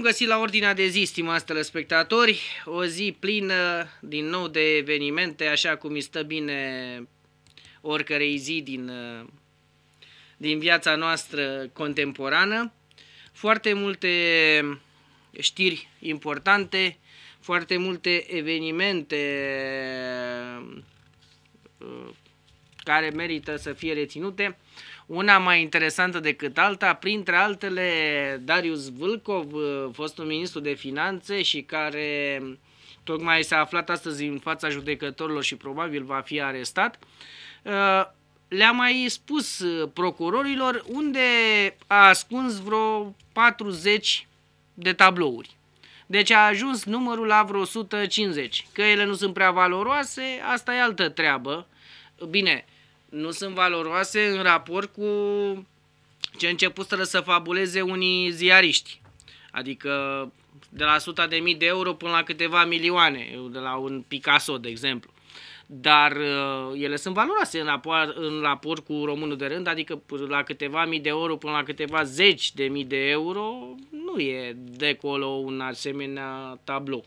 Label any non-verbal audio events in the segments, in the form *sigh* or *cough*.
Bun găsit la ordinea de zi, stimați telespectatori. O zi plină din nou de evenimente, așa cum îi stă bine oricărei zi din, din viața noastră contemporană. Foarte multe știri importante, foarte multe evenimente uh, care merită să fie reținute una mai interesantă decât alta, printre altele Darius Vâlcov, uh, fostul ministru de finanțe și care mm, tocmai s-a aflat astăzi în fața judecătorilor și probabil va fi arestat, uh, le-a mai spus uh, procurorilor unde a ascuns vreo 40 de tablouri. Deci a ajuns numărul la vreo 150. Că ele nu sunt prea valoroase, asta e altă treabă. Bine, nu sunt valoroase în raport cu ce începuseră să fabuleze unii ziariști. Adică de la suta de mii de euro până la câteva milioane, de la un Picasso, de exemplu. Dar uh, ele sunt valoroase în, raport în raport cu românul de rând, adică la câteva mii de euro până la câteva zeci de mii de euro nu e de un asemenea tablou.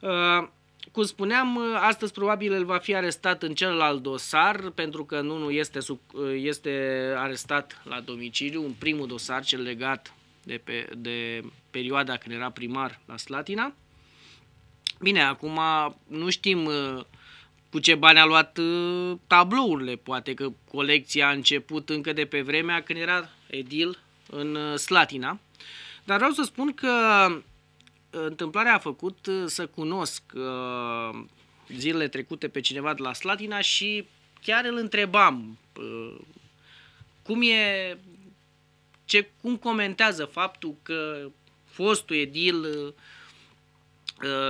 Uh, cum spuneam, astăzi probabil el va fi arestat în celălalt dosar, pentru că nu, nu este, sub, este arestat la domiciliu, în primul dosar, cel legat de, pe, de perioada când era primar la Slatina. Bine, acum nu știm cu ce bani a luat uh, tablourile, poate că colecția a început încă de pe vremea când era edil în uh, Slatina. Dar vreau să spun că întâmplarea a făcut uh, să cunosc uh, zilele trecute pe cineva de la Slatina și chiar îl întrebam uh, cum e, ce, cum comentează faptul că fostul edil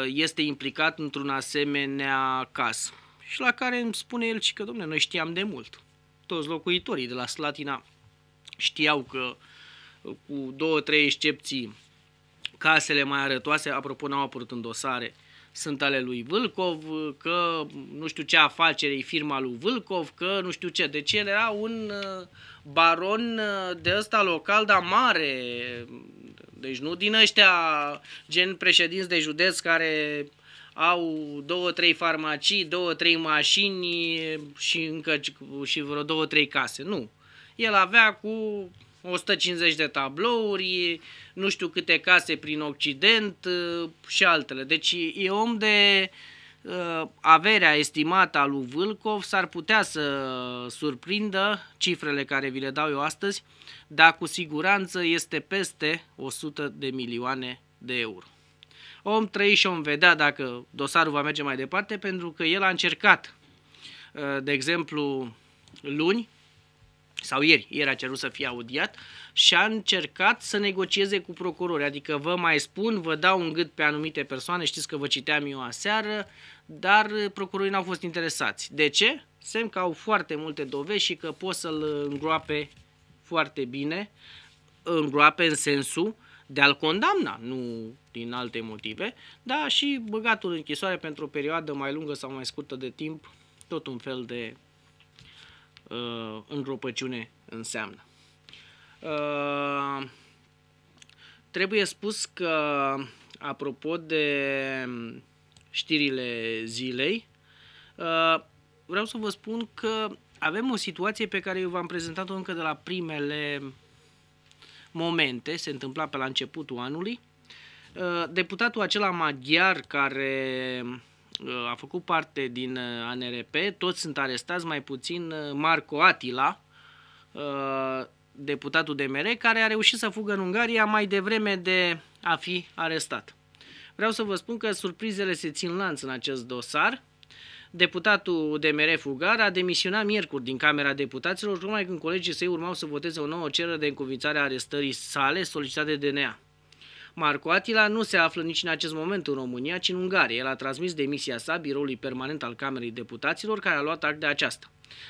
este implicat într-un asemenea caz. Și la care îmi spune el și că, domne, noi știam de mult. Toți locuitorii de la Slatina știau că cu două, trei excepții casele mai arătoase, apropo, n-au apărut în dosare, sunt ale lui Vâlcov, că nu știu ce afacere e firma lui Vâlcov, că nu știu ce. Deci el era un uh, baron uh, de ăsta local, dar mare. Deci nu din ăștia gen președinți de județ care au două, trei farmacii, două, trei mașini și încă și vreo două, trei case. Nu. El avea cu 150 de tablouri, nu știu câte case prin Occident uh, și altele. Deci e om de uh, averea estimată a lui Vâlcov s-ar putea să surprindă cifrele care vi le dau eu astăzi, dar cu siguranță este peste 100 de milioane de euro. Om trăi și om vedea dacă dosarul va merge mai departe, pentru că el a încercat, uh, de exemplu, luni, sau ieri, ieri a cerut să fie audiat și a încercat să negocieze cu procurori. Adică vă mai spun, vă dau un gât pe anumite persoane, știți că vă citeam eu aseară, dar uh, procurorii n-au fost interesați. De ce? Semn că au foarte multe dovezi și că pot să-l îngroape foarte bine, îngroape în sensul de a-l condamna, nu din alte motive, dar și băgatul închisoare pentru o perioadă mai lungă sau mai scurtă de timp, tot un fel de uh, îngropăciune înseamnă. Uh, trebuie spus că, apropo de știrile zilei, uh, vreau să vă spun că avem o situație pe care eu v-am prezentat-o încă de la primele momente, se întâmpla pe la începutul anului. Uh, deputatul acela maghiar care Uh, a făcut parte din uh, ANRP, toți sunt arestați, mai puțin uh, Marco Atila, deputatul de de care a reușit să fugă în Ungaria mai devreme de a fi arestat. Vreau să vă spun că surprizele se țin lanț în acest dosar. Deputatul de DMR Fugar a demisionat miercuri din Camera Deputaților, numai când colegii săi urmau să voteze o nouă cerere de încuvințare a arestării sale solicitată de DNA. Marco Atila nu se află nici în acest moment în România, ci în Ungaria. El a transmis demisia sa biroului permanent al Camerei Deputaților, care a luat act de aceasta.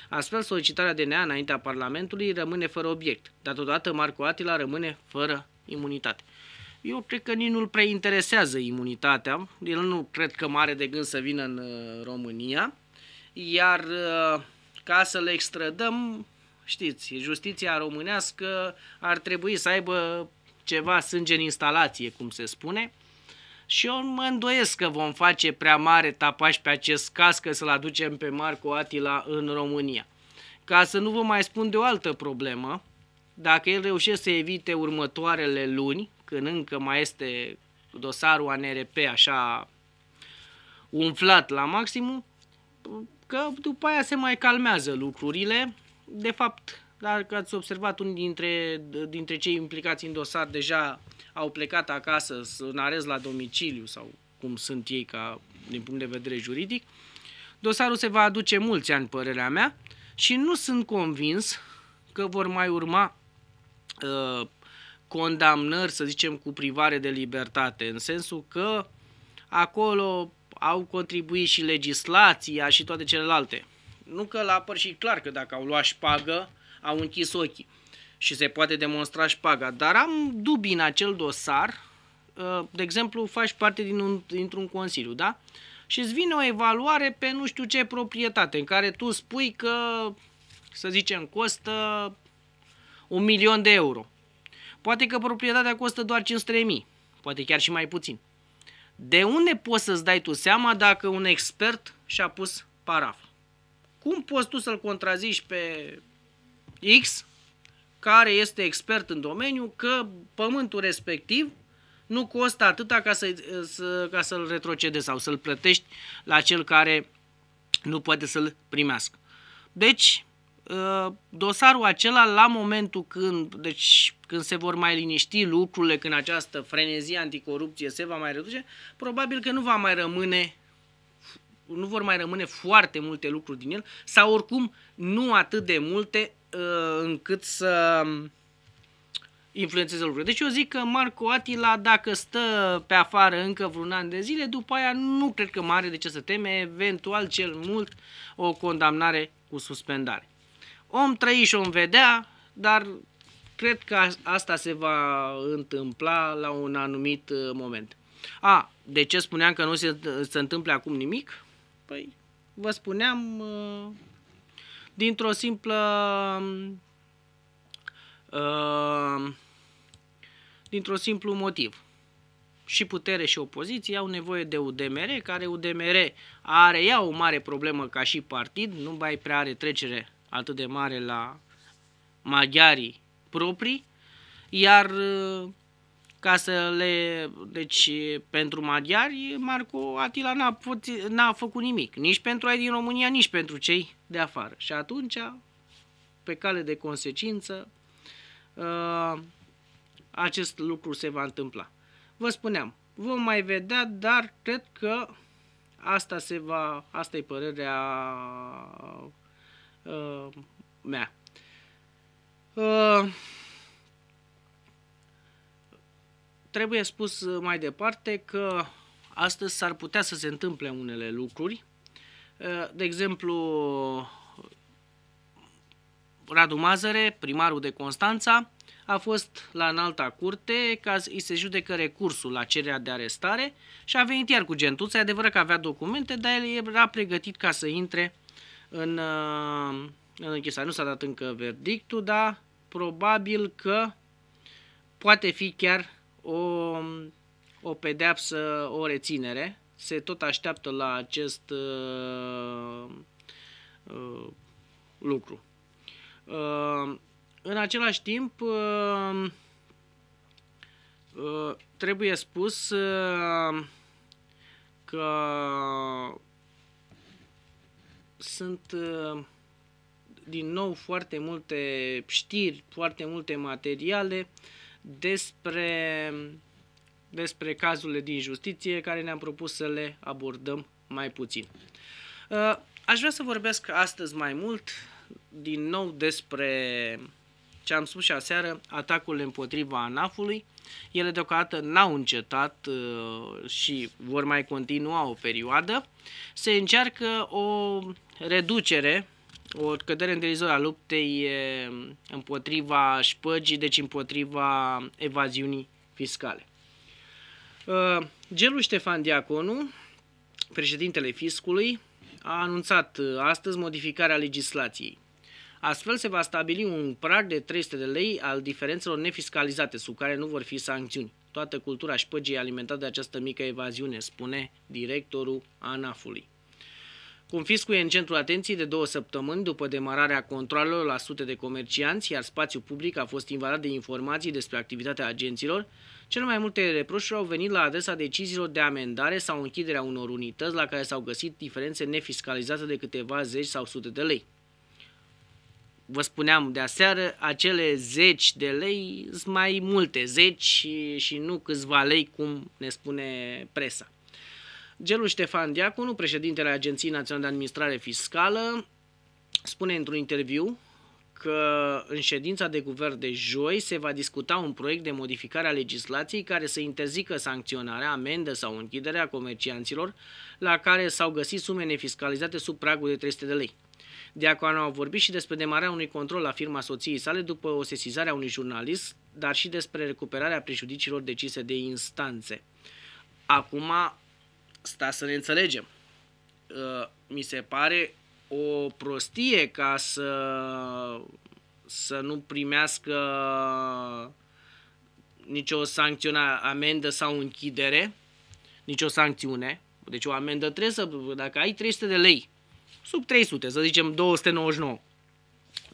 Astfel, solicitarea DNA înaintea Parlamentului rămâne fără obiect, dar totodată Marco Atila rămâne fără imunitate. Eu cred că nici nu-l prea interesează imunitatea, el nu cred că mare de gând să vină în uh, România, iar uh, ca să le extrădăm, știți, justiția românească ar trebui să aibă ceva sânge în instalație, cum se spune, și eu mă îndoiesc că vom face prea mare tapaș pe acest caz că să-l aducem pe Marco Atila în România. Ca să nu vă mai spun de o altă problemă, dacă el reușește să evite următoarele luni, când încă mai este dosarul ANRP așa umflat la maximum, că după aia se mai calmează lucrurile. De fapt, dar că ați observat, unii dintre, dintre cei implicați în dosar deja au plecat acasă în arest la domiciliu sau cum sunt ei ca din punct de vedere juridic. Dosarul se va aduce mulți ani, părerea mea, și nu sunt convins că vor mai urma uh, condamnări, să zicem, cu privare de libertate, în sensul că acolo au contribuit și legislația și toate celelalte. Nu că la apăr și clar că dacă au luat șpagă, au închis ochii și se poate demonstra șpaga. Dar am dubii în acel dosar, uh, de exemplu, faci parte din un, dintr-un consiliu, da? Și îți vine o evaluare pe nu știu ce proprietate, în care tu spui că, să zicem, costă un milion de euro. Poate că proprietatea costă doar 500.000, poate chiar și mai puțin. De unde poți să-ți dai tu seama dacă un expert și-a pus paraf? Cum poți tu să-l contrazici pe X, care este expert în domeniu, că pământul respectiv nu costă atâta ca, să, să, ca să-l retrocedezi sau să-l plătești la cel care nu poate să-l primească. Deci, ă, dosarul acela, la momentul când, deci, când se vor mai liniști lucrurile, când această frenezie anticorupție se va mai reduce, probabil că nu va mai rămâne nu vor mai rămâne foarte multe lucruri din el sau oricum nu atât de multe Uh, încât să um, influențeze lucrurile. Deci eu zic că Marco Atila, dacă stă pe afară încă vreun an de zile, după aia nu cred că mai are de ce să teme, eventual cel mult o condamnare cu suspendare. Om trăi și om vedea, dar cred că asta se va întâmpla la un anumit uh, moment. A, de ce spuneam că nu se, se întâmplă acum nimic? Păi, vă spuneam uh, dintr-o simplă uh, dintr o simplu motiv. Și putere și opoziție au nevoie de UDMR, care UDMR are ea o mare problemă ca și partid, nu mai prea are trecere atât de mare la maghiarii proprii, iar uh, ca să le... Deci, pentru maghiari, Marco Atila n-a, put, n-a făcut nimic, nici pentru ai din România, nici pentru cei de afară. Și atunci, pe cale de consecință, uh, acest lucru se va întâmpla. Vă spuneam, vom mai vedea, dar cred că asta se va, asta e părerea uh, mea. Uh, Trebuie spus uh, mai departe că astăzi s-ar putea să se întâmple unele lucruri. Uh, de exemplu, Radu Mazăre, primarul de Constanța, a fost la înalta curte ca îi se judecă recursul la cererea de arestare și a venit iar cu gentuța. E adevărat că avea documente, dar el era pregătit ca să intre în, uh, în închisare. Nu s-a dat încă verdictul, dar probabil că poate fi chiar o, o pedeapsă, o reținere. Se tot așteaptă la acest uh, uh, lucru. Uh, în același timp, uh, uh, trebuie spus uh, că sunt uh, din nou foarte multe știri, foarte multe materiale uh, despre, despre cazurile din justiție care ne-am propus să le abordăm mai puțin. Uh, aș vrea să vorbesc astăzi mai mult din nou despre ce am spus și aseară, atacurile împotriva ANAF-ului. Ele deocamdată n-au încetat uh, și vor mai continua o perioadă. Se încearcă o reducere o cădere în derizor a luptei împotriva șpăgii, deci împotriva evaziunii fiscale. Ă, Gelu Ștefan Diaconu, președintele fiscului, a anunțat ă, astăzi modificarea legislației. Astfel se va stabili un prag de 300 de lei al diferențelor nefiscalizate, sub care nu vor fi sancțiuni. Toată cultura șpăgii e alimentată de această mică evaziune, spune directorul ANAF-ului. Confiscul e în centrul atenției de două săptămâni după demararea controlelor la sute de comercianți, iar spațiul public a fost invadat de informații despre activitatea agenților. Cel mai multe reproșuri au venit la adresa deciziilor de amendare sau închiderea unor unități la care s-au găsit diferențe nefiscalizate de câteva zeci sau sute de lei. Vă spuneam de aseară, acele zeci de lei sunt mai multe zeci și nu câțiva lei cum ne spune presa. Gelu Ștefan Diaconu, președintele Agenției Naționale de Administrare Fiscală, spune într-un interviu că în ședința de guvern de joi se va discuta un proiect de modificare a legislației care să interzică sancționarea, amendă sau închiderea comercianților la care s-au găsit sume nefiscalizate sub pragul de 300 de lei. Diaconu a vorbit și despre demararea unui control la firma soției sale după o sesizare a unui jurnalist, dar și despre recuperarea prejudiciilor decise de instanțe. Acum, sta să ne înțelegem. Ă, mi se pare o prostie ca să, să nu primească nicio sancționa, amendă sau închidere, nicio sancțiune. Deci o amendă trebuie să, dacă ai 300 de lei, sub 300, să zicem 299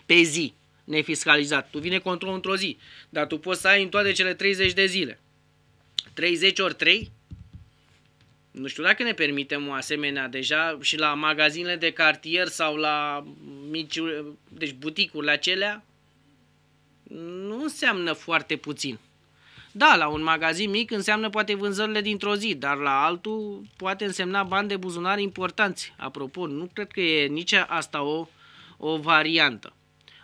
pe zi, nefiscalizat. Tu vine control într-o zi, dar tu poți să ai în toate cele 30 de zile. 30 ori 3, nu știu dacă ne permitem o asemenea, deja și la magazinele de cartier sau la mici, deci buticurile acelea, nu înseamnă foarte puțin. Da, la un magazin mic înseamnă poate vânzările dintr-o zi, dar la altul poate însemna bani de buzunar importanți. Apropo, nu cred că e nici asta o, o variantă.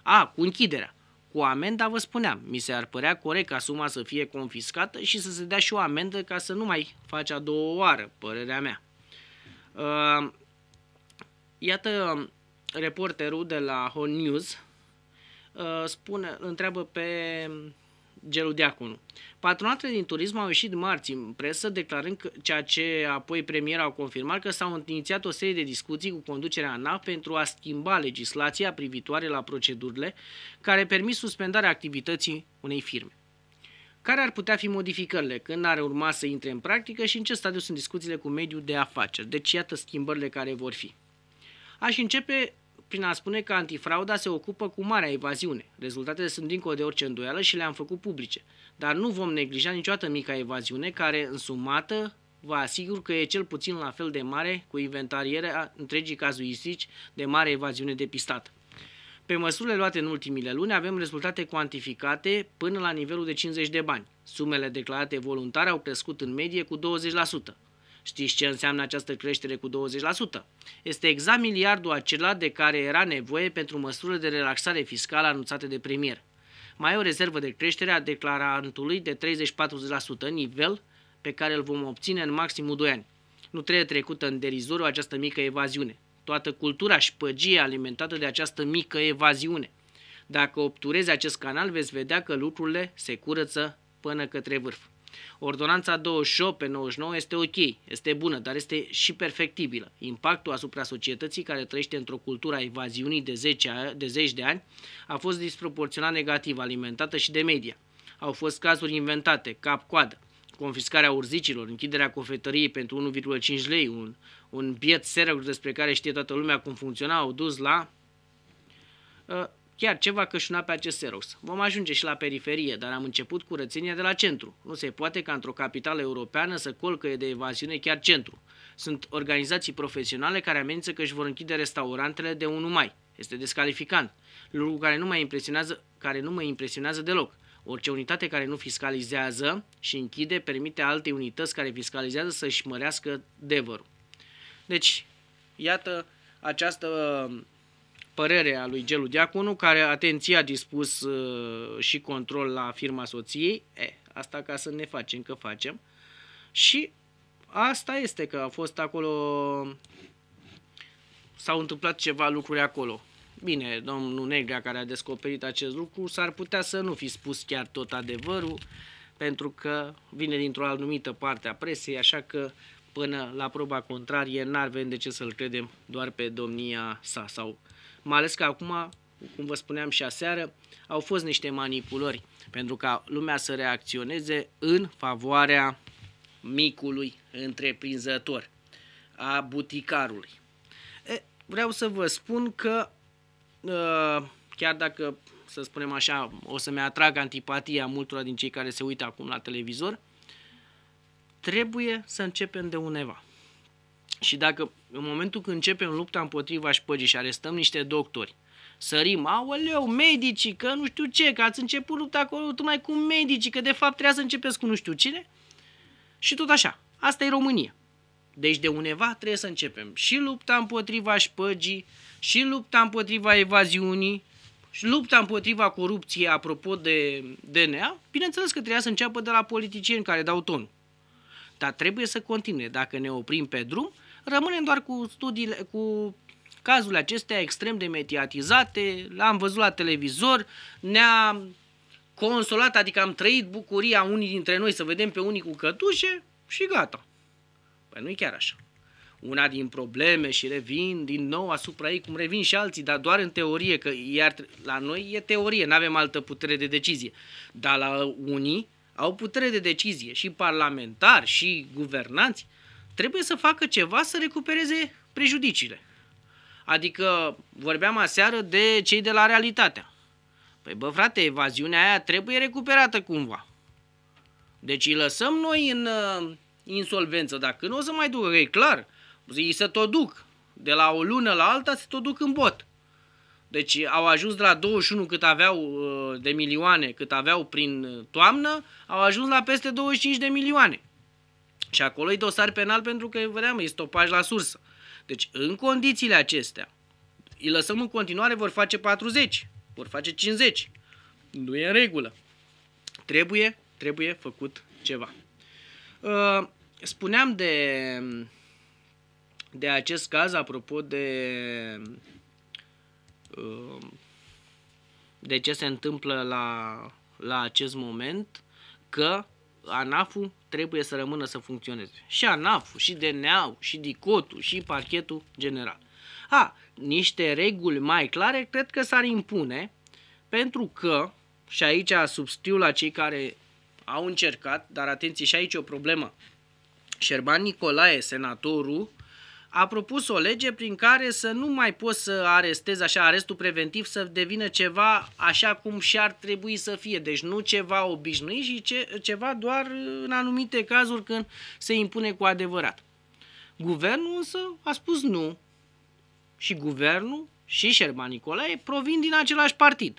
A, cu închiderea cu amenda, vă spuneam, mi se ar părea corect ca suma să fie confiscată și să se dea și o amendă ca să nu mai faci a doua oară, părerea mea. Uh, iată, reporterul de la Hon News uh, spune, întreabă pe Gelu Patronatele din turism au ieșit marți în presă declarând că, ceea ce apoi premiera au confirmat că s-au inițiat o serie de discuții cu conducerea ANAF pentru a schimba legislația privitoare la procedurile care permit suspendarea activității unei firme. Care ar putea fi modificările, când ar urma să intre în practică și în ce stadiu sunt discuțiile cu mediul de afaceri. Deci iată schimbările care vor fi. Aș începe prin a spune că antifrauda se ocupă cu marea evaziune. Rezultatele sunt dincolo de orice îndoială și le-am făcut publice. Dar nu vom neglija niciodată mica evaziune care, însumată, vă asigur că e cel puțin la fel de mare cu inventarierea întregii cazuistici de mare evaziune depistată. Pe măsurile luate în ultimile luni avem rezultate cuantificate până la nivelul de 50 de bani. Sumele declarate voluntare au crescut în medie cu 20%. Știți ce înseamnă această creștere cu 20%? Este exact miliardul acela de care era nevoie pentru măsurile de relaxare fiscală anunțate de premier. Mai e o rezervă de creștere a declarantului de 30-40%, nivel pe care îl vom obține în maximul 2 ani. Nu trebuie trecută în derizoriu această mică evaziune. Toată cultura și păgie alimentată de această mică evaziune. Dacă obturezi acest canal, veți vedea că lucrurile se curăță până către vârf. Ordonanța 28 pe 99 este ok, este bună, dar este și perfectibilă. Impactul asupra societății care trăiește într-o cultură a evaziunii de 10, de zeci de ani a fost disproporționat negativ, alimentată și de media. Au fost cazuri inventate, cap-coadă confiscarea urzicilor, închiderea cofetăriei pentru 1,5 lei, un, un biet serăc despre care știe toată lumea cum funcționa, au dus la uh, Chiar ce va cășuna pe acest Xerox? Vom ajunge și la periferie, dar am început cu de la centru. Nu se poate ca într-o capitală europeană să colcăie de evaziune chiar centru. Sunt organizații profesionale care amenință că își vor închide restaurantele de 1 mai. Este descalificant. Lucru care nu, mai impresionează, care nu mă impresionează deloc. Orice unitate care nu fiscalizează și închide permite alte unități care fiscalizează să-și mărească devărul. Deci, iată această părerea lui Gelu Diaconu, care, atenție, a dispus uh, și control la firma soției, e, asta ca să ne facem că facem. Și asta este că a fost acolo, s-au întâmplat ceva lucruri acolo. Bine, domnul Negrea care a descoperit acest lucru s-ar putea să nu fi spus chiar tot adevărul, pentru că vine dintr-o anumită parte a presei, așa că până la proba contrarie n-ar de ce să-l credem doar pe domnia sa sau mai ales că acum, cum vă spuneam și aseară, au fost niște manipulări pentru ca lumea să reacționeze în favoarea micului întreprinzător, a buticarului. E, vreau să vă spun că, ă, chiar dacă, să spunem așa, o să-mi atrag antipatia multora din cei care se uită acum la televizor, trebuie să începem de undeva. Și dacă în momentul când începem lupta împotriva șpăgii și arestăm niște doctori, sărim, aoleu, medicii, că nu știu ce, că ați început lupta acolo mai cu medicii, că de fapt trebuia să începeți cu nu știu cine. Și tot așa. Asta e România. Deci de undeva trebuie să începem și lupta împotriva șpăgii, și lupta împotriva evaziunii, și lupta împotriva corupției, apropo de DNA, bineînțeles că trebuia să înceapă de la politicieni care dau tonul. Dar trebuie să continue. Dacă ne oprim pe drum, Rămânem doar cu studiile, cu cazurile acestea extrem de mediatizate, l-am văzut la televizor, ne-a consolat, adică am trăit bucuria unii dintre noi să vedem pe unii cu cătușe și gata. Păi nu e chiar așa. Una din probleme și revin din nou asupra ei, cum revin și alții, dar doar în teorie, că iar la noi e teorie, nu avem altă putere de decizie. Dar la unii au putere de decizie și parlamentari și guvernanți trebuie să facă ceva să recupereze prejudiciile. Adică vorbeam aseară de cei de la realitatea. Păi bă frate, evaziunea aia trebuie recuperată cumva. Deci îi lăsăm noi în uh, insolvență, dacă nu o să mai ducă, e clar, ei se tot duc. De la o lună la alta se tot duc în bot. Deci au ajuns de la 21 cât aveau uh, de milioane, cât aveau prin uh, toamnă, au ajuns la peste 25 de milioane. Și acolo e dosar penal pentru că, vedeam, e stopaj la sursă. Deci, în condițiile acestea, îi lăsăm în continuare, vor face 40, vor face 50. Nu e în regulă. Trebuie, trebuie făcut ceva. Uh, spuneam de, de acest caz, apropo de, uh, de ce se întâmplă la, la acest moment, că ANAF-ul trebuie să rămână să funcționeze. Și ANAF-ul, și DNA-ul, și DICOT-ul, și parchetul general. A, niște reguli mai clare cred că s-ar impune pentru că, și aici substiu la cei care au încercat, dar atenție și aici e o problemă, Șerban Nicolae, senatorul, a propus o lege prin care să nu mai poți să arestezi așa, arestul preventiv să devină ceva așa cum și-ar trebui să fie. Deci nu ceva obișnuit și ce, ceva doar în anumite cazuri când se impune cu adevărat. Guvernul însă a spus nu. Și guvernul și Șerban Nicolae provin din același partid.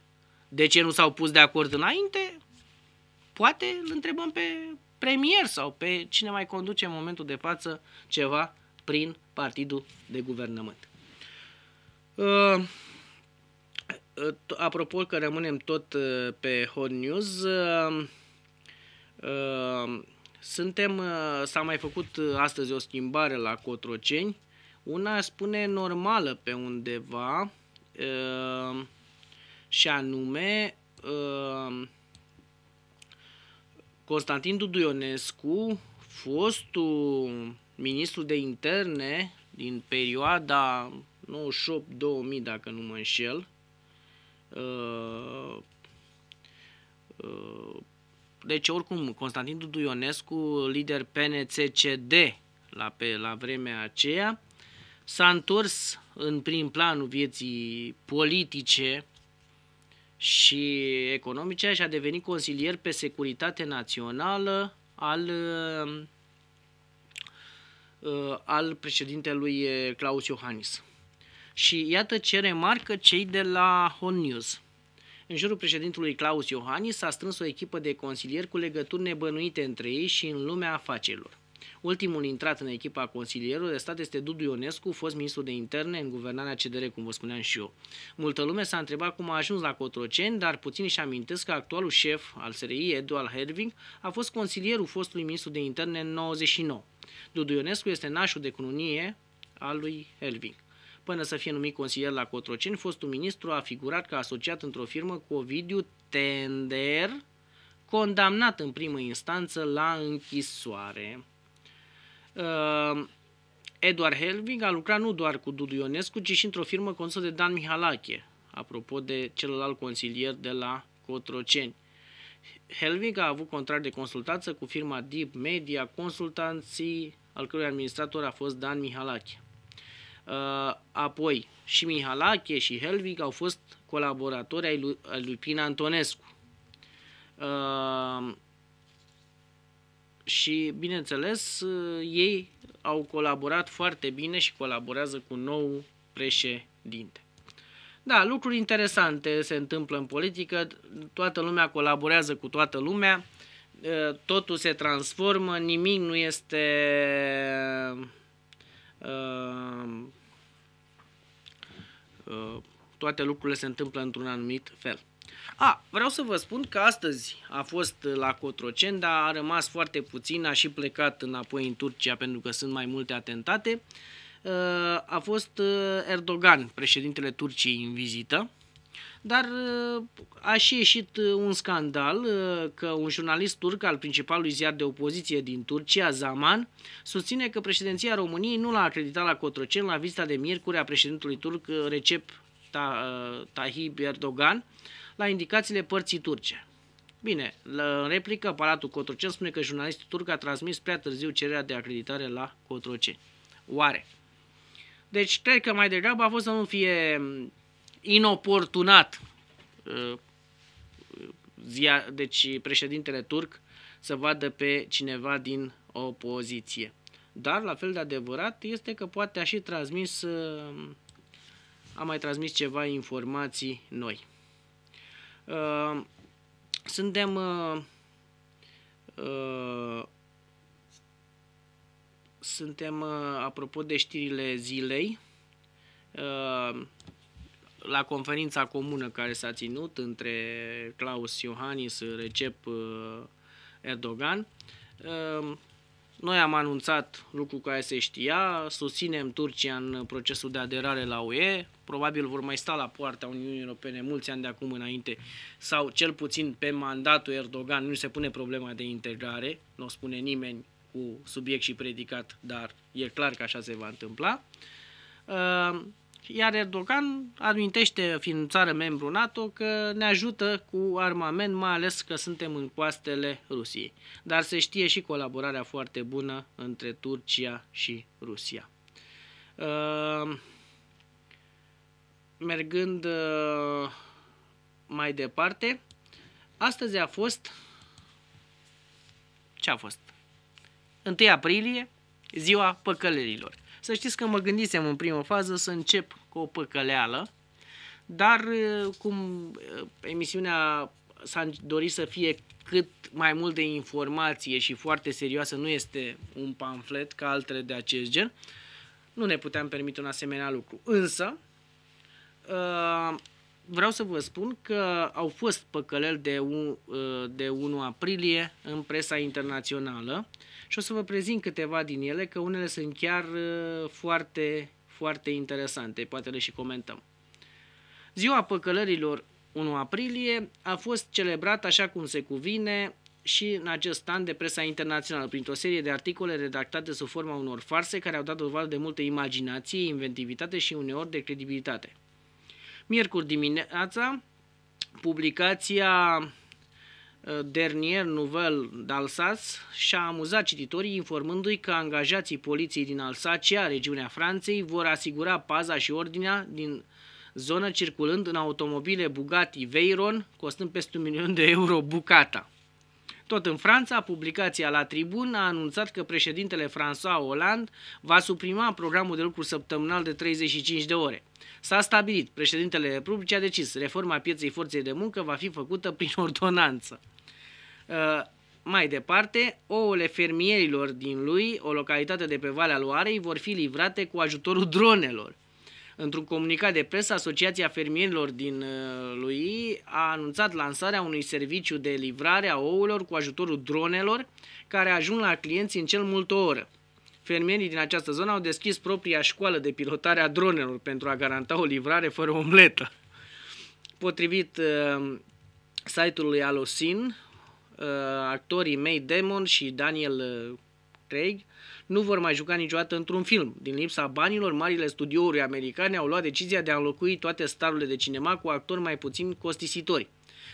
De ce nu s-au pus de acord înainte? Poate îl întrebăm pe premier sau pe cine mai conduce în momentul de față ceva prin partidul de guvernământ. Uh, uh, apropo că rămânem tot uh, pe Hot News, suntem, s-a mai făcut astăzi o schimbare la Cotroceni, una spune normală pe undeva și anume Constantin Duduionescu, fostul ministrul de interne din perioada 98-2000, dacă nu mă înșel, uh, uh, deci oricum Constantin Duduionescu, lider PNCCD la, pe, la vremea aceea, s-a întors în prim planul vieții politice și economice și a devenit consilier pe securitate națională al uh, Uh, al președintelui uh, Claus Iohannis. Și iată ce remarcă cei de la Hon News. În jurul președintelui Claus Iohannis s-a strâns o echipă de consilieri cu legături nebănuite între ei și în lumea afacerilor. Ultimul intrat în echipa consilierului de stat este Dudu Ionescu, fost ministru de interne în guvernarea CDR, cum vă spuneam și eu. Multă lume s-a întrebat cum a ajuns la Cotroceni, dar puțin își amintesc că actualul șef al SRI, Eduard Herving, a fost consilierul fostului ministru de interne în 99. Dudu Ionescu este nașul de cununie al lui Elving. Până să fie numit consilier la Cotroceni, fostul ministru a figurat ca asociat într-o firmă cu Ovidiu Tender, condamnat în primă instanță la închisoare. Uh, Eduard Helvig a lucrat nu doar cu Dudu Ionescu, ci și într-o firmă condusă de Dan Mihalache, apropo de celălalt consilier de la Cotroceni. Helvig a avut contract de consultanță cu firma Deep Media Consultanții, al cărui administrator a fost Dan Mihalache. Uh, apoi, și Mihalache și Helvig au fost colaboratori ai lui, ai lui Pina Antonescu. Uh, și, bineînțeles, uh, ei au colaborat foarte bine și colaborează cu nou președinte. Da, lucruri interesante se întâmplă în politică, toată lumea colaborează cu toată lumea, totul se transformă, nimic nu este toate lucrurile se întâmplă într-un anumit fel. A, vreau să vă spun că astăzi a fost la Cotroceni, dar a rămas foarte puțin, a și plecat înapoi în Turcia pentru că sunt mai multe atentate. Uh, a fost uh, Erdogan, președintele Turciei, în vizită, dar uh, a și ieșit uh, un scandal că un jurnalist turc al principalului ziar de opoziție din Turcia, Zaman, susține că președinția României nu l-a acreditat la Cotroceni la vizita de miercuri a președintelui turc Recep Tayyip Erdogan la indicațiile părții turce. Bine, în replică, Palatul Cotroceni spune că jurnalistul turc a transmis prea târziu cererea de acreditare la Cotroceni. Oare? Deci cred că mai degrabă a fost să nu fie mm, inoportunat uh, zia, deci președintele turc să vadă pe cineva din opoziție. Dar la fel de adevărat este că poate a și transmis uh, a mai transmis ceva informații noi. Uh, suntem suntem, uh, apropo de știrile zilei, uh, la conferința comună care s-a ținut între Claus Iohannis, Recep uh, Erdogan, noi am anunțat lucru care se știa, susținem Turcia în procesul de aderare la UE, probabil vor mai sta la poarta Uniunii Europene mulți ani de acum înainte, sau cel puțin pe mandatul Erdogan nu se pune problema de integrare, nu o spune nimeni cu subiect și predicat, dar e clar că așa se va întâmpla. Ehm, iar Erdogan amintește, fiind țară membru NATO, că ne ajută cu armament, mai ales că suntem în coastele Rusiei. Dar se știe și colaborarea foarte bună între Turcia și Rusia. Ehm, mergând ehm, mai departe, astăzi a fost ce a fost? 1 aprilie, ziua păcălerilor. Să știți că mă gândisem în prima fază să încep cu o păcăleală, dar uh, cum uh, emisiunea s-a dorit să fie cât mai mult de informație și foarte serioasă, nu este un pamflet ca altele de acest gen, nu ne puteam permite un asemenea lucru. Însă, uh, vreau să vă spun că au fost păcăleli de, un, ă, de 1 aprilie în presa internațională și o să vă prezint câteva din ele, că unele sunt chiar ă, foarte, foarte interesante, poate le și comentăm. Ziua păcălărilor 1 aprilie a fost celebrat așa cum se cuvine și în acest an de presa internațională, printr-o serie de articole redactate sub forma unor farse care au dat dovadă de multă imaginație, inventivitate și uneori de credibilitate – Miercuri dimineața, publicația ă, Dernier Nouvel d'Alsace și-a amuzat cititorii informându-i că angajații poliției din Alsacia, regiunea Franței, vor asigura paza și ordinea din zonă circulând în automobile Bugatti Veyron, costând peste un milion de euro bucata. Tot în Franța, publicația La Tribun a anunțat că președintele François Hollande va suprima programul de lucru săptămânal de 35 de ore. S-a stabilit, președintele Republicii a decis, reforma pieței forței de muncă va fi făcută prin *laughs* ordonanță. Uh, mai departe, ouăle fermierilor din lui, o localitate de pe Valea Loarei, vor fi livrate cu ajutorul dronelor. Într-un comunicat de presă, Asociația Fermierilor din uh, lui a anunțat lansarea unui serviciu de livrare a ouălor cu ajutorul dronelor care ajung la clienți în cel mult o oră. Fermierii din această zonă au deschis propria școală de pilotare a dronelor pentru a garanta o livrare fără omletă. Potrivit uh, site-ului Alosin, uh, actorii May Damon și Daniel uh, Craig nu vor mai juca niciodată într-un film. Din lipsa banilor, marile studiouri americane au luat decizia de a înlocui toate starurile de cinema cu actori mai puțin costisitori.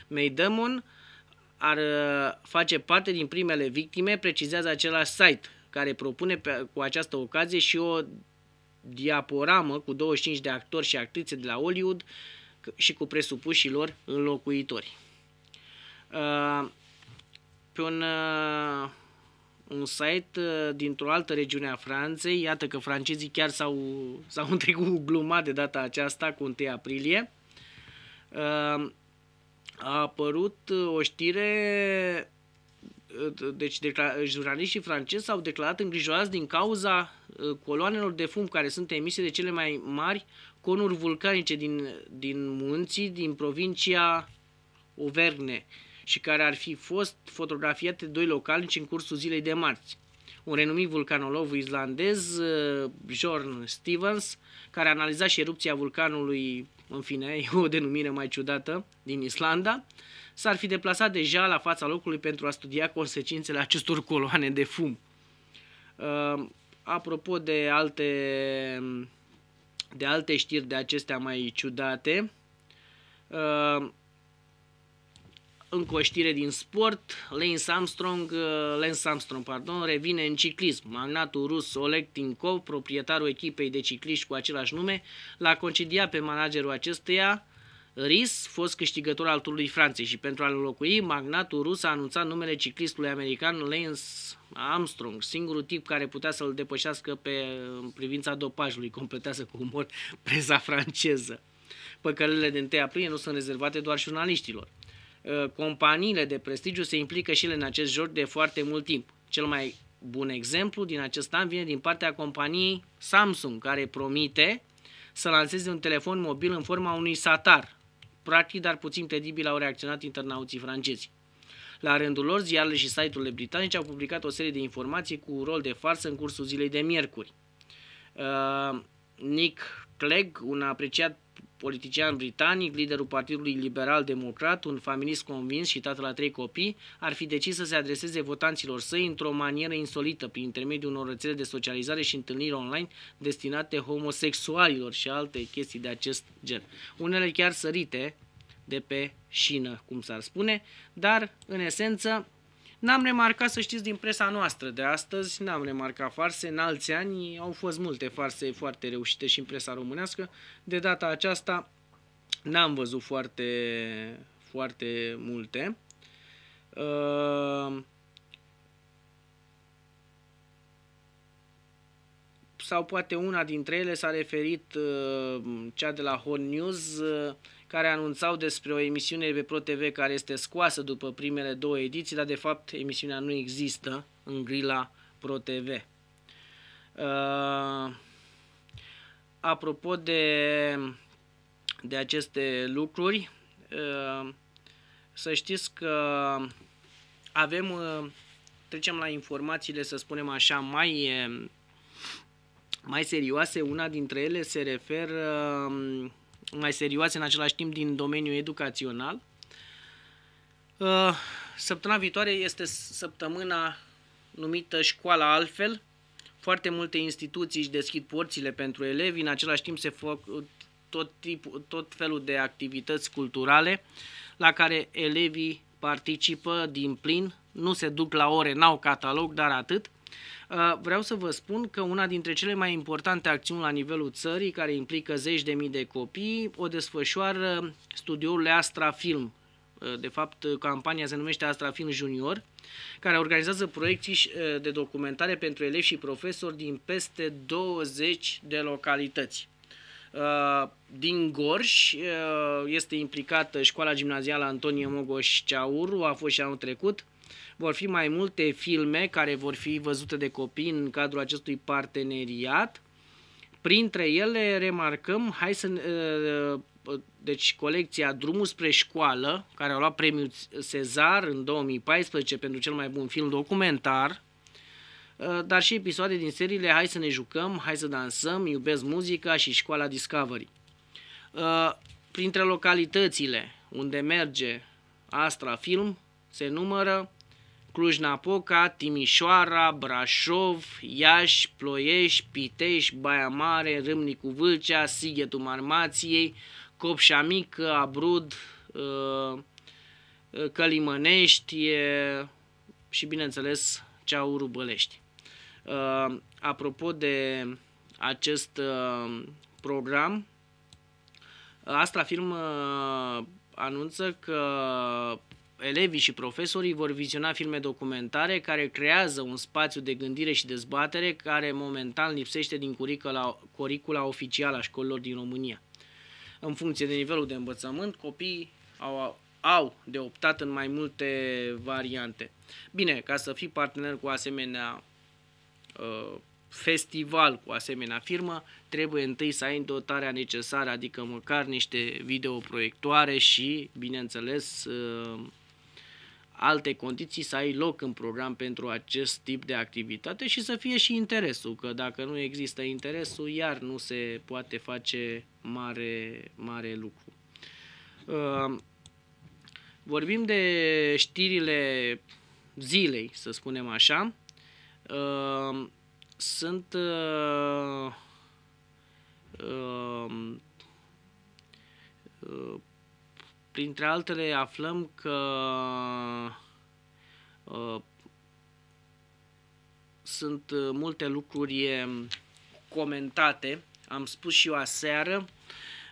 May Damon ar uh, face parte din primele victime, precizează același site, care propune pe, cu această ocazie și o diaporamă cu 25 de actori și actrițe de la Hollywood și cu presupușii lor înlocuitori. Uh, pe un uh, un site uh, dintr-o altă regiune a Franței. Iată că francezii chiar s-au, *laughs* s-au întrecut gluma de data aceasta cu 1 aprilie. Uh, a apărut uh, o știre deci jurnaliștii francezi s-au declarat îngrijorați din cauza coloanelor de fum care sunt emise de cele mai mari conuri vulcanice din, din munții din provincia Auvergne. Uh, și care ar fi fost fotografiate doi localnici în cursul zilei de marți. Un renumit vulcanolog islandez, eh, Jorn Stevens, care a analizat și erupția vulcanului, în fine, *laughs* e o denumire mai ciudată, din Islanda, s-ar fi deplasat deja la fața locului pentru a studia consecințele acestor coloane de fum. Eh, apropo de alte, de alte știri de acestea mai ciudate, eh, știre din sport, Lance Armstrong, uh, Lance Armstrong pardon, revine în ciclism. Magnatul rus Oleg Tinkov, proprietarul echipei de cicliști cu același nume, l-a concediat pe managerul acesteia, Ris, fost câștigător al turului Franței și pentru a-l înlocui, magnatul rus a anunțat numele ciclistului american Lance Armstrong, singurul tip care putea să-l depășească pe, în privința dopajului, completează cu umor preza franceză. Păcălele de 1 aprilie nu sunt rezervate doar jurnaliștilor. Uh, companiile de prestigiu se implică și ele în acest joc de foarte mult timp. Cel mai bun exemplu din acest an vine din partea companiei Samsung, care promite să lanseze un telefon mobil în forma unui satar. Practic, dar puțin credibil au reacționat internauții francezi. La rândul lor, ziarele și site-urile britanice au publicat o serie de informații cu rol de farsă în cursul zilei de miercuri. Uh, Nick Clegg, un apreciat politician britanic, liderul Partidului Liberal Democrat, un feminist convins și tatăl la trei copii, ar fi decis să se adreseze votanților săi într-o manieră insolită, prin intermediul unor rețele de socializare și întâlniri online destinate homosexualilor și alte chestii de acest gen. Unele chiar sărite de pe șină, cum s-ar spune, dar, în esență, N-am remarcat, să știți, din presa noastră de astăzi, n-am remarcat farse. În alți ani au fost multe farse foarte reușite și în presa românească. De data aceasta n-am văzut foarte, foarte multe. Uh, sau poate una dintre ele s-a referit uh, cea de la Hot News uh, care anunțau despre o emisiune pe ProTV care este scoasă după primele două ediții, dar de fapt emisiunea nu există în grila ProTV. Uh, apropo de, de aceste lucruri, uh, să știți că avem, uh, trecem la informațiile, să spunem așa, mai, uh, mai serioase. Una dintre ele se referă uh, mai serioase în același timp din domeniul educațional. Uh, săptămâna viitoare este săptămâna numită Școala Altfel. Foarte multe instituții își deschid porțile pentru elevi, în același timp se fac tot, tipul, tot felul de activități culturale la care elevii participă din plin, nu se duc la ore, n-au catalog, dar atât. Vreau să vă spun că una dintre cele mai importante acțiuni la nivelul țării, care implică zeci de mii de copii, o desfășoară studioul Astra Film, de fapt campania se numește Astra Film Junior, care organizează proiecții de documentare pentru elevi și profesori din peste 20 de localități. Din Gorj este implicată școala gimnazială Antonie Mogoș Ceauru, a fost și anul trecut, vor fi mai multe filme care vor fi văzute de copii în cadrul acestui parteneriat. Printre ele remarcăm, hai să uh, uh, deci colecția Drumul spre școală, care a luat premiul Cezar în 2014 pentru cel mai bun film documentar, uh, dar și episoade din seriile Hai să ne jucăm, Hai să dansăm, Iubesc muzica și Școala Discovery. Printre localitățile unde merge Astra Film se numără Cluj-Napoca, Timișoara, Brașov, Iași, Ploiești, Pitești, Baia Mare, Râmnicu Vâlcea, Sighetul Marmației, Copșa Mică, Abrud, uh, uh, Călimănești și bineînțeles Ceauru Bălești. Uh, apropo de acest program, Astra Film anunță că elevii și profesorii vor viziona filme documentare care creează un spațiu de gândire și dezbatere care momentan lipsește din curicula, curicula oficială a școlilor din România. În funcție de nivelul de învățământ, copiii au, au de optat în mai multe variante. Bine, ca să fii partener cu asemenea uh, festival cu asemenea firmă, trebuie întâi să ai dotarea necesară, adică măcar niște videoproiectoare și, bineînțeles, uh, alte condiții, să ai loc în program pentru acest tip de activitate și să fie și interesul, că dacă nu există interesul, iar nu se poate face mare, mare lucru. Uh, vorbim de știrile zilei, să spunem așa. Uh, sunt uh, Printre altele aflăm că uh, sunt uh, multe lucruri comentate. Am spus și eu aseară,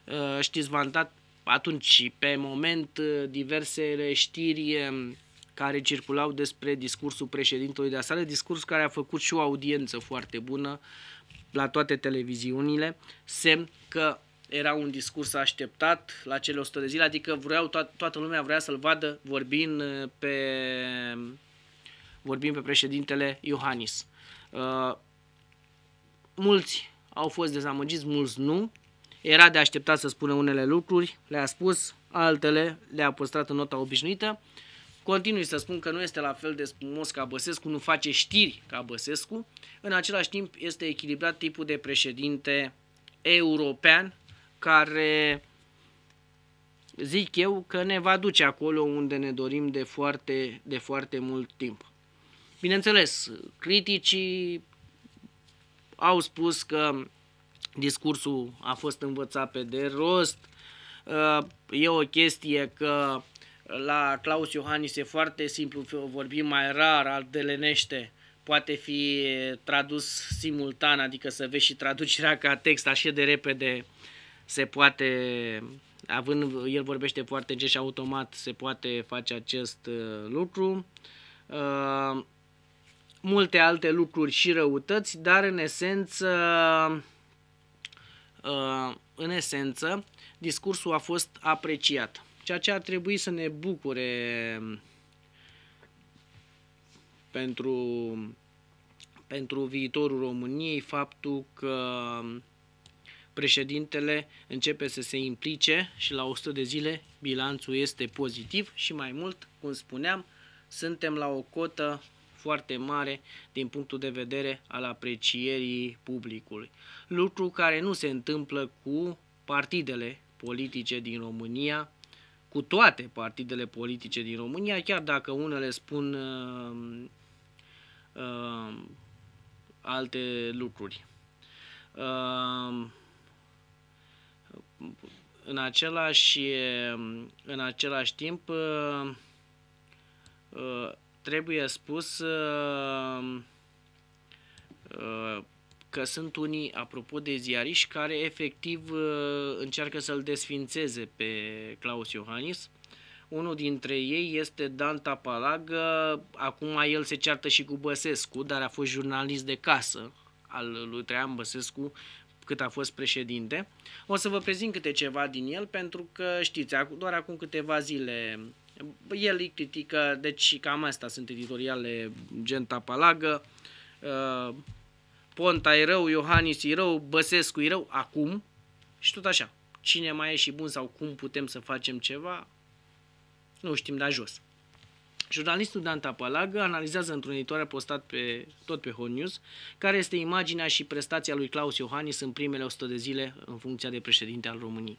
uh, știți, v-am dat atunci, pe moment, diverse știri care circulau despre discursul președintelui de aseară, discurs care a făcut și o audiență foarte bună la toate televiziunile, semn că era un discurs așteptat la cele 100 de zile, adică vreau, to- toată lumea vrea să-l vadă vorbind uh, pe, vorbind pe președintele Iohannis. Uh, mulți au fost dezamăgiți, mulți nu. Era de așteptat să spună unele lucruri, le-a spus, altele le-a păstrat în nota obișnuită. Continui să spun că nu este la fel de spumos ca Băsescu, nu face știri ca Băsescu. În același timp este echilibrat tipul de președinte european care zic eu că ne va duce acolo unde ne dorim de foarte, de foarte mult timp. Bineînțeles, criticii au spus că discursul a fost învățat pe de rost, uh, e o chestie că la Claus Iohannis e foarte simplu, vorbim mai rar, al delenește, poate fi tradus simultan, adică să vezi și traducerea ca text așa de repede uh, se poate, având, el vorbește foarte încet și automat, se poate face acest uh, lucru. Uh, multe alte lucruri și răutăți, dar în esență, uh, în esență, discursul a fost apreciat. Ceea ce ar trebui să ne bucure pentru, pentru viitorul României, faptul că președintele începe să se implice și la 100 de zile bilanțul este pozitiv și mai mult, cum spuneam, suntem la o cotă foarte mare din punctul de vedere al aprecierii publicului. Lucru care nu se întâmplă cu partidele politice din România, cu toate partidele politice din România, chiar dacă unele spun uh, uh, alte lucruri. Uh, în același, mm, în același timp mm, mm, trebuie spus că sunt unii, apropo de ziariști, care efectiv încearcă să-l desfințeze pe Claus Iohannis. Unul dintre ei este Dan Tapalagă, acum el se ceartă și cu Băsescu, dar a fost jurnalist de casă al lui Traian Băsescu, cât a fost președinte. O să vă prezint câte ceva din el, pentru că știți, doar acum câteva zile el îi critică, deci cam asta sunt editoriale gen tapalagă, uh, Ponta e rău, Iohannis e rău, Băsescu e rău, acum și tot așa. Cine mai e și bun sau cum putem să facem ceva, nu știm de jos. Jurnalistul Dan Tapalagă analizează întrunitoarea postat pe, tot pe Hot News, care este imaginea și prestația lui Claus Iohannis în primele 100 de zile în funcția de președinte al României.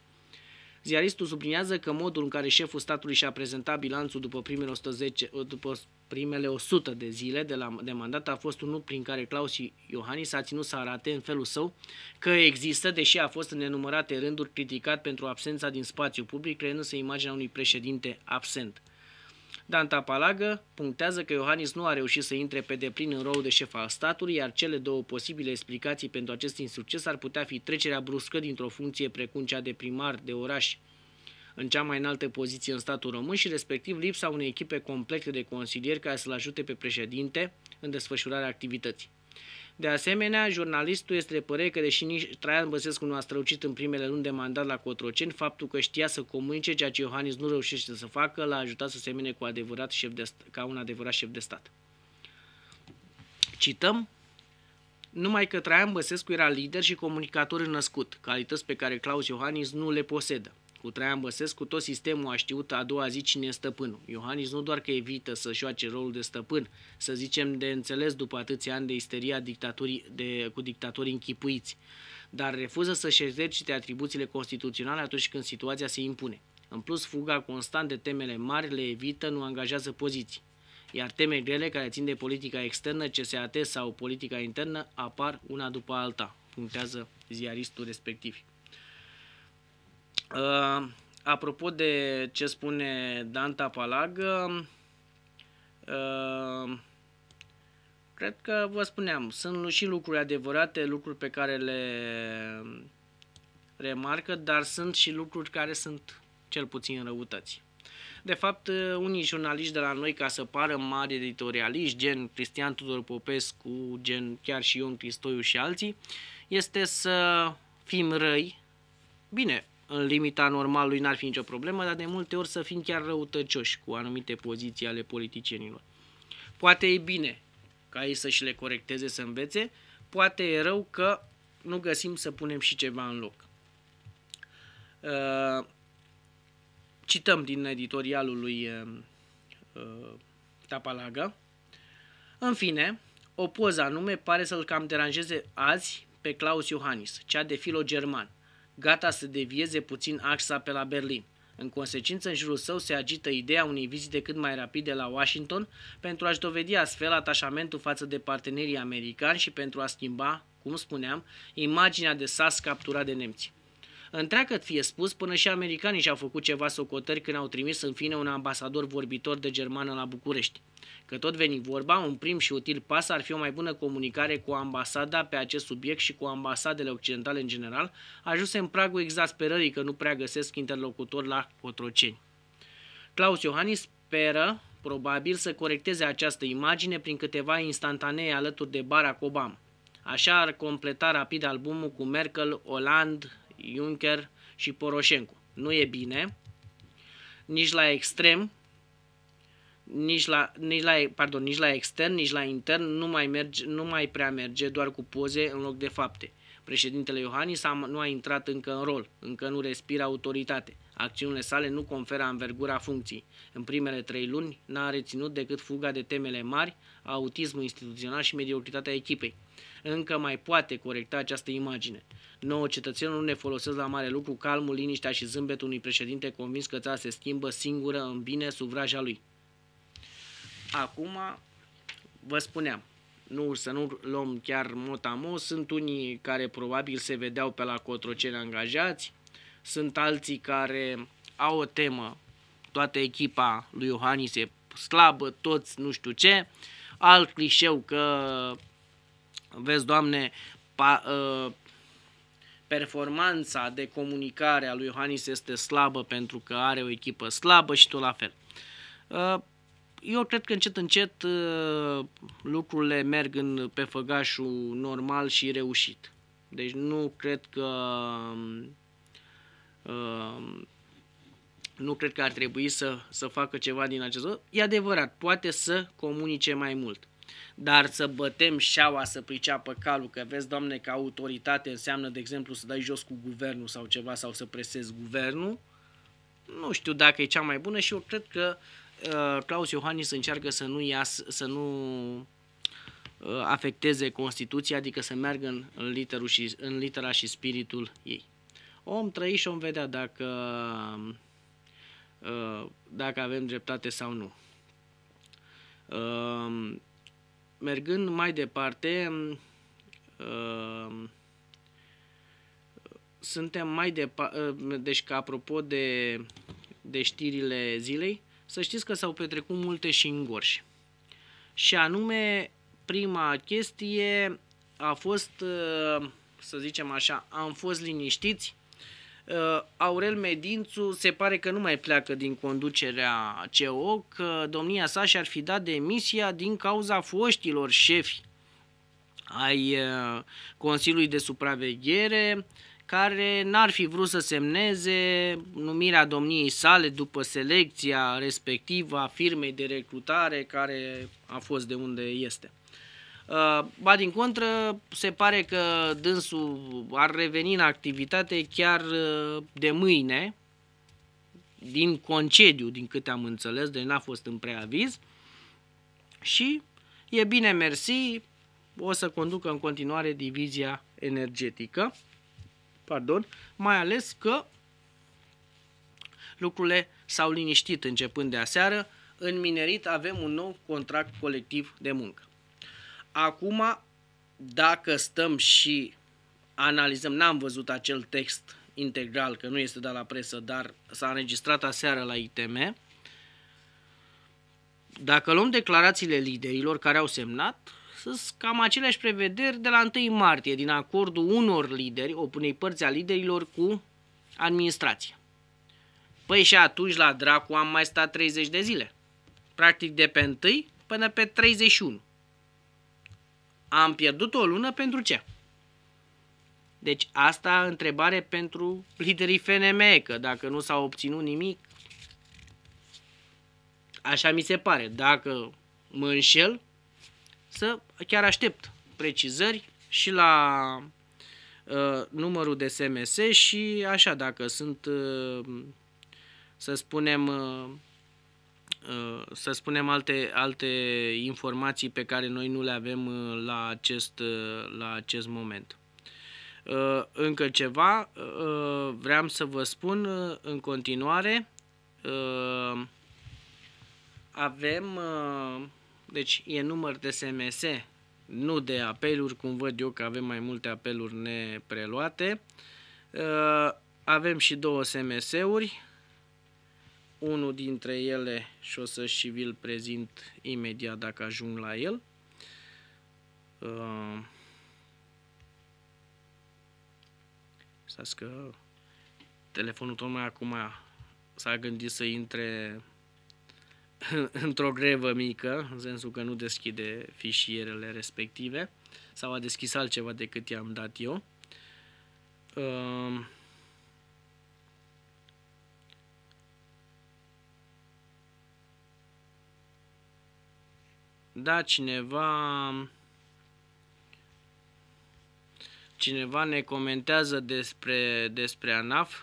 Ziaristul subliniază că modul în care șeful statului și-a prezentat bilanțul după primele 110, după primele 100 de zile de, la, de mandat a fost unul prin care Claus Iohannis a ținut să arate în felul său că există, deși a fost în nenumărate rânduri criticat pentru absența din spațiu public, creând să imaginea unui președinte absent. Danta Palagă punctează că Iohannis nu a reușit să intre pe deplin în rolul de șef al statului, iar cele două posibile explicații pentru acest insucces ar putea fi trecerea bruscă dintr-o funcție precum cea de primar de oraș în cea mai înaltă poziție în statul român și respectiv lipsa unei echipe complete de consilieri care să-l ajute pe președinte în desfășurarea activității. De asemenea, jurnalistul este de părere că, deși nici Traian Băsescu nu a strălucit în primele luni de mandat la Cotroceni, faptul că știa să comunice ceea ce Iohannis nu reușește să facă l-a ajutat să se mine cu adevărat șef de, ca un adevărat șef de stat. Cităm numai că Traian Băsescu era lider și comunicator născut, calități pe care Claus Iohannis nu le posedă cu Traian Băsescu, tot sistemul a știut a doua zi cine e stăpânul. Iohannis nu doar că evită să joace rolul de stăpân, să zicem de înțeles după atâția ani de isteria dictatorii, de, cu dictatorii închipuiți, dar refuză să-și exercite atribuțiile constituționale atunci când situația se impune. În plus, fuga constant de temele mari le evită, nu angajează poziții. Iar teme grele care țin de politica externă, CSAT sau politica internă apar una după alta, punctează ziaristul respectiv. Uh, apropo de ce spune Danta Palag, uh, ă, ă, cred că vă spuneam, sunt și lucruri adevărate, lucruri pe care le remarcă, dar sunt și lucruri care sunt cel puțin răutăți. De fapt, unii jurnaliști de la noi, ca să pară mari editorialiști, gen Cristian Tudor Popescu, gen chiar și Ion Cristoiu și alții, este să fim răi. Bine, în limita normalului n-ar fi nicio problemă, dar de multe ori să fim chiar răutăcioși cu anumite poziții ale politicienilor. Poate e bine ca ei să-și le corecteze, să învețe, poate e rău că nu găsim să punem și ceva în loc. Uh, cităm din editorialul lui uh, uh, Tapalaga. În fine, o poză anume pare să-l cam deranjeze azi pe Claus Iohannis, cea de filo german gata să devieze puțin axa pe la Berlin. În consecință, în jurul său se agită ideea unei vizite cât mai rapide la Washington pentru a-și dovedi astfel atașamentul față de partenerii americani și pentru a schimba, cum spuneam, imaginea de sas capturat de nemții. Întreagăt fie spus, până și americanii și-au făcut ceva socotări când au trimis în fine un ambasador vorbitor de germană la București. Că tot veni vorba, un prim și util pas ar fi o mai bună comunicare cu ambasada pe acest subiect și cu ambasadele occidentale în general, ajuse în pragul exasperării că nu prea găsesc interlocutori la Cotroceni. Claus Iohannis speră, probabil, să corecteze această imagine prin câteva instantanee alături de Barack Obama. Așa ar completa rapid albumul cu Merkel, Hollande, Juncker și Poroșencu. Nu e bine, nici la extrem, nici la, nici la, pardon, nici la extern, nici la intern nu mai, merge, nu mai prea merge doar cu poze în loc de fapte. Președintele Iohannis a, nu a intrat încă în rol, încă nu respira autoritate. Acțiunile sale nu conferă învergura funcției. În primele trei luni n-a reținut decât fuga de temele mari, autismul instituțional și mediocritatea echipei încă mai poate corecta această imagine. Nouă nu ne folosesc la mare lucru calmul, liniștea și zâmbetul unui președinte convins că țara se schimbă singură în bine sub vraja lui. Acum, vă spuneam, nu să nu luăm chiar motamo, sunt unii care probabil se vedeau pe la Cotroceni angajați, sunt alții care au o temă, toată echipa lui Iohannis e slabă, toți nu știu ce, alt clișeu că Vezi, Doamne, pa, ă, performanța de comunicare a lui Iohannis este slabă pentru că are o echipă slabă și tot la fel. Ă, eu cred că încet, încet ă, lucrurile merg în, pe făgașul normal și reușit. Deci nu cred că nu cred că ar trebui să, să facă ceva din acest lucru. E adevărat, poate să comunice mai mult dar să bătem șaua să priceapă calul, că vezi, doamne, că autoritate înseamnă, de exemplu, să dai jos cu guvernul sau ceva sau să presezi guvernul, nu știu dacă e cea mai bună și eu cred că uh, Claus Iohannis încearcă să nu, ia, să nu uh, afecteze Constituția, adică să meargă în, în, literul și, în litera și spiritul ei. Om trăi și om vedea dacă, uh, dacă avem dreptate sau nu. Uh, mergând mai departe, mm, uh, suntem mai departe, uh, deci ca apropo de, de știrile zilei, să știți că s-au petrecut multe și în Gorj. Și anume, prima chestie a fost, uh, să zicem așa, am fost liniștiți Uh, Aurel Medințu se pare că nu mai pleacă din conducerea CEO- că domnia sa și-ar fi dat demisia din cauza foștilor șefi ai uh, Consiliului de Supraveghere, care n-ar fi vrut să semneze numirea domniei sale după selecția respectivă a firmei de recrutare care a fost de unde este. Uh, ba din contră, se pare că dânsul ar reveni în activitate chiar uh, de mâine, din concediu, din câte am înțeles, de deci n-a fost în preaviz. Și e bine, mersi, o să conducă în continuare divizia energetică, pardon, mai ales că lucrurile s-au liniștit începând de aseară, în minerit avem un nou contract colectiv de muncă. Acum, dacă stăm și analizăm, n-am văzut acel text integral, că nu este dat la presă, dar s-a înregistrat aseară la ITM, dacă luăm declarațiile liderilor care au semnat, sunt cam aceleași prevederi de la 1 martie din acordul unor lideri, o punei părți a liderilor cu administrația. Păi și atunci la dracu am mai stat 30 de zile. Practic de pe 1 până pe 31. Am pierdut o lună pentru ce? Deci asta întrebare pentru liderii FNM, că dacă nu s-a obținut nimic, așa mi se pare. Dacă mă înșel, să chiar aștept precizări și la uh, numărul de SMS și așa, dacă sunt, uh, să spunem, uh, Uh, să spunem, alte, alte informații pe care noi nu le avem uh, la acest, uh, la acest moment. Încă ceva vreau să vă spun în continuare. Avem, deci e număr de SMS, nu de apeluri, cum văd eu că avem mai multe apeluri nepreluate. Avem și două SMS-uri, unul dintre ele și o să și vi-l prezint imediat dacă ajung la el. să uh, stați că telefonul tocmai acum s-a gândit să intre *laughs* într-o grevă mică, în sensul că nu deschide fișierele respective sau a deschis altceva decât i-am dat eu. Uh, Da, cineva... Cineva ne comentează despre, despre ANAF.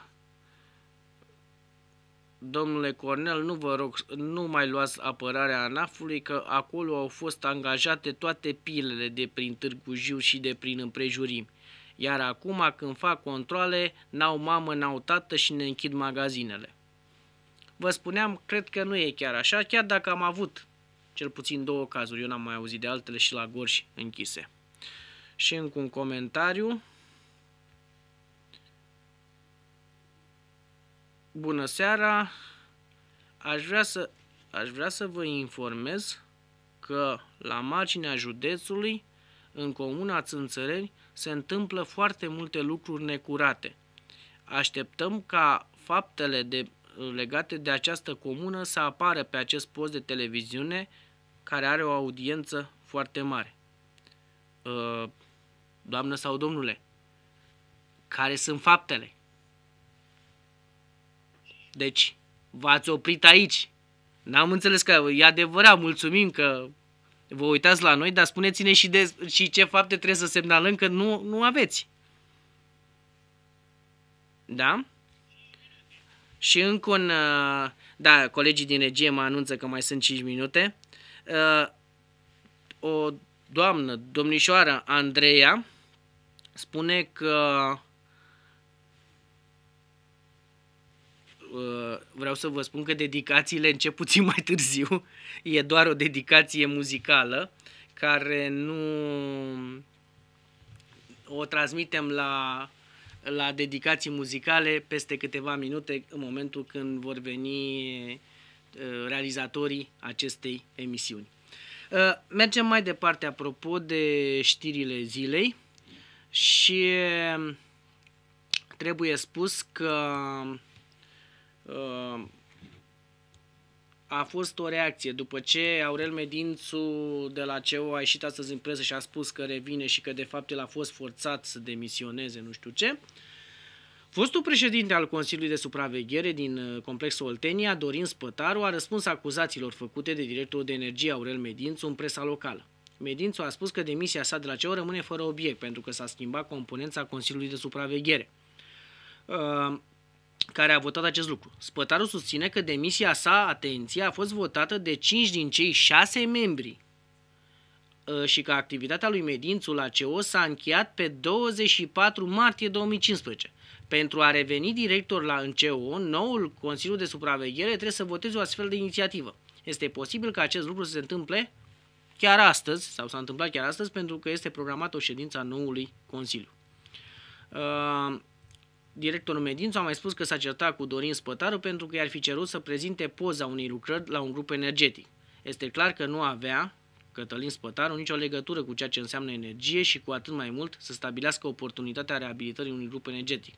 Domnule Cornel, nu vă rog, nu mai luați apărarea ANAF-ului, că acolo au fost angajate toate pilele de prin Târgu Jiu și de prin împrejurimi. Iar acum, când fac controle, n-au mamă, n-au tată și ne închid magazinele. Vă spuneam, cred că nu e chiar așa, chiar dacă am avut cel puțin două cazuri, eu n-am mai auzit de altele și la gorj închise. Și încă un comentariu. Bună seara! Aș vrea să, aș vrea să vă informez că la marginea județului, în comuna Țânțăreni, se întâmplă foarte multe lucruri necurate. Așteptăm ca faptele de, legate de această comună să apară pe acest post de televiziune care are o audiență foarte mare. Uh, doamnă sau domnule, care sunt faptele? Deci, v-ați oprit aici. N-am înțeles că e adevărat, mulțumim că vă uitați la noi, dar spuneți-ne și, de, și ce fapte trebuie să semnalăm că nu, nu aveți. Da? Și încă un... Uh, da, colegii din regie mă anunță că mai sunt 5 minute. Uh, o doamnă, domnișoara Andreea, spune că uh, vreau să vă spun că dedicațiile încep puțin mai târziu. *laughs* E doar o dedicație muzicală care nu o transmitem la, la dedicații muzicale peste câteva minute în momentul când vor veni Uh, realizatorii acestei emisiuni. Uh, mergem mai departe apropo de știrile zilei și um, trebuie spus că um, a fost o reacție după ce Aurel Medințu de la CEO a ieșit astăzi în presă și a spus că revine și că de fapt el a fost forțat să demisioneze, nu știu ce. Uh, Fostul președinte al Consiliului de Supraveghere din uh, Complexul Oltenia, Dorin Spătaru, a răspuns acuzațiilor făcute de directorul de energie Aurel Medințu în presa locală. Medințu a spus că demisia sa de la CEO rămâne fără obiect pentru că s-a schimbat componența Consiliului de Supraveghere uh, care a votat acest lucru. Spătaru susține că demisia sa, atenție, a fost votată de 5 din cei 6 membri uh, și că activitatea lui Medințu la CEO s-a încheiat pe 24 martie 2015. Pentru a reveni director la NCO, noul Consiliu de Supraveghere trebuie să voteze o astfel de inițiativă. Este posibil ca acest lucru să se întâmple chiar astăzi, sau s-a întâmplat chiar astăzi, pentru că este programată o ședință a noului Consiliu. Uh, directorul Medințu a mai spus că s-a certat cu Dorin Spătaru pentru că i-ar fi cerut să prezinte poza unei lucrări la un grup energetic. Este clar că nu avea Cătălin Spătaru nicio legătură cu ceea ce înseamnă energie și cu atât mai mult să stabilească oportunitatea reabilitării unui grup energetic.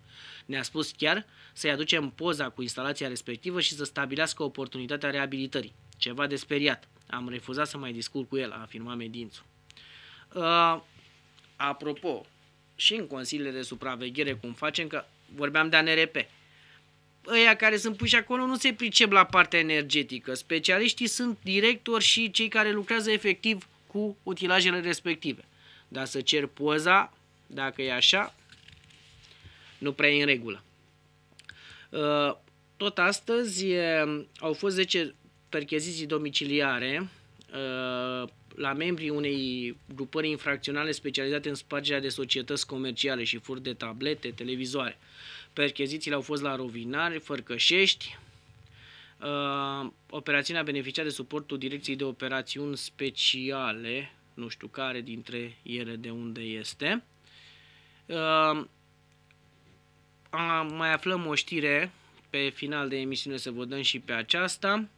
Ne-a spus chiar să-i aducem poza cu instalația respectivă și să stabilească oportunitatea reabilitării. Ceva de speriat. Am refuzat să mai discut cu el, a afirmat Medințu. Uh, apropo, și în consiliile de supraveghere cum facem, că vorbeam de ANRP ăia care sunt puși acolo nu se pricep la partea energetică. Specialiștii sunt directori și cei care lucrează efectiv cu utilajele respective. Dar să cer poza, dacă e așa, nu prea e în regulă. Ă, tot astăzi au fost 10 percheziții domiciliare ă, la membrii unei grupări infracționale specializate în spargerea de societăți comerciale și furt de tablete, televizoare. Perchezițiile au fost la Rovinari, Fărcășești. Uh, operațiunea a beneficia de suportul Direcției de Operațiuni Speciale, nu știu care dintre ele de unde este. Uh, mai aflăm o știre pe final de emisiune să vă dăm și pe aceasta.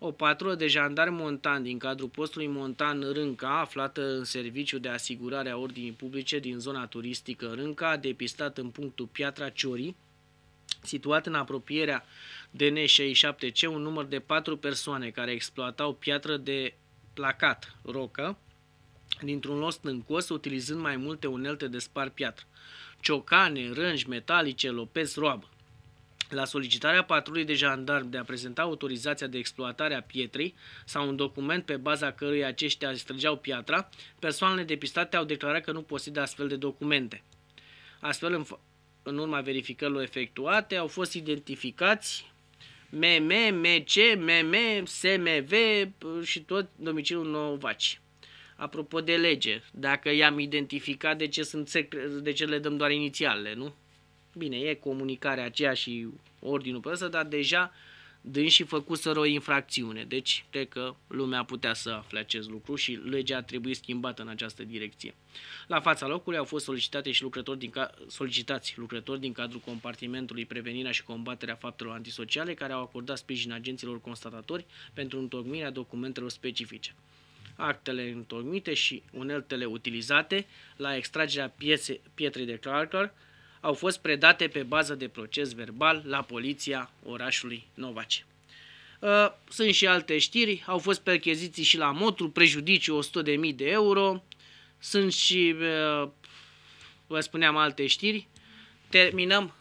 O patrulă de jandarmi montan din cadrul postului montan Rânca, aflată în serviciu de asigurare a ordinii publice din zona turistică Rânca, a depistat în punctul Piatra Ciorii, situat în apropierea DN67C, un număr de patru persoane care exploatau piatră de placat rocă dintr-un loc stâncos, utilizând mai multe unelte de spar piatră, ciocane, rângi metalice, lopez, roabă. La solicitarea patrului de jandarmi de a prezenta autorizația de exploatare a pietrei sau un document pe baza căruia aceștia străgeau piatra, persoanele depistate au declarat că nu posedă astfel de documente. Astfel, în, în urma verificărilor efectuate, au fost identificați MM, MC, MM, SMV și tot domiciliul Novaci. Apropo de lege, dacă i-am identificat, de ce, sunt secre- de ce le dăm doar inițiale, nu? Bine, e comunicarea aceea și ordinul pe ăsta, dar deja dânsii făcuseră o infracțiune. Deci, cred că lumea putea să afle acest lucru și legea a trebuit schimbată în această direcție. La fața locului au fost solicitate și lucrători din ca- solicitați lucrători din cadrul compartimentului Prevenirea și combaterea faptelor antisociale care au acordat sprijin agenților constatatori pentru întocmirea documentelor specifice. Actele întocmite și uneltele utilizate la extragerea piețe, pietrei de calcar au fost predate pe bază de proces verbal la poliția orașului Novace. Uh, sunt și alte știri, au fost percheziții și la Motru, prejudiciu 100.000 de euro, sunt și, uh, vă spuneam, alte știri. Terminăm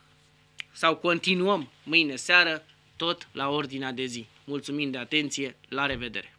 sau continuăm mâine seară tot la ordinea de zi. Mulțumim de atenție, la revedere!